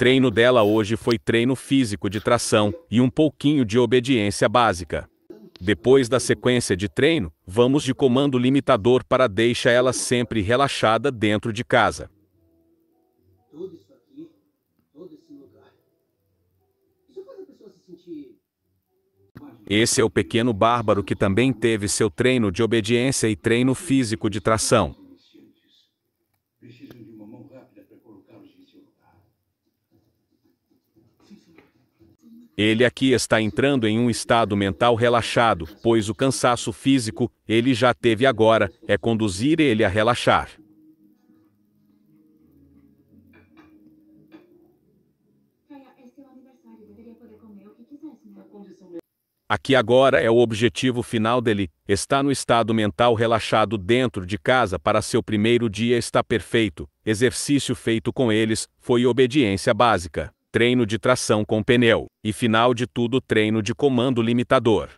treino dela hoje foi treino físico de tração e um pouquinho de obediência básica. Depois da sequência de treino, vamos de comando limitador para deixar ela sempre relaxada dentro de casa. Tudo isso aqui, todo esse lugar. Isso faz a pessoa se sentir esse é o pequeno bárbaro que também teve seu treino de obediência e treino físico de tração. Ele aqui está entrando em um estado mental relaxado, pois o cansaço físico ele já teve agora é conduzir ele a relaxar. Aqui agora é o objetivo final dele, está no estado mental relaxado dentro de casa para seu primeiro dia está perfeito, exercício feito com eles, foi obediência básica treino de tração com pneu, e final de tudo treino de comando limitador.